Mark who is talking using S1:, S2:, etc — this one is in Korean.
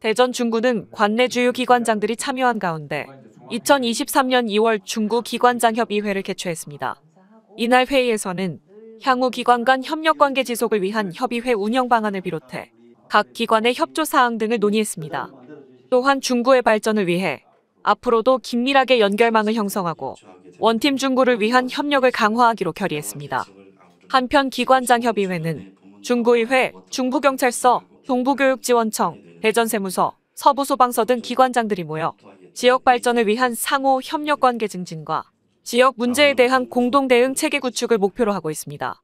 S1: 대전 중구는 네, 관내 네, 주요 네, 기관장들이 참여한 가운데 2023년 아, 2월 중구 기관장협의회를 개최했습니다. 이날 회의에서는 향후 기관 간 협력 관계 지속을 위한 협의회 운영 방안을 비롯해 각 기관의 협조 사항 등을 논의했습니다. 또한 중구의 발전을 위해 앞으로도 긴밀하게 연결망을 형성하고 그렇죠. 원팀 중구를 위한 협력을 강화하기로 결의했습니다. 한편 기관장협의회는 중구의회, 중부경찰서, 동부교육지원청, 대전세무서, 서부소방서 등 기관장들이 모여 지역 발전을 위한 상호 협력 관계 증진과 지역 문제에 대한 공동 대응 체계 구축을 목표로 하고 있습니다.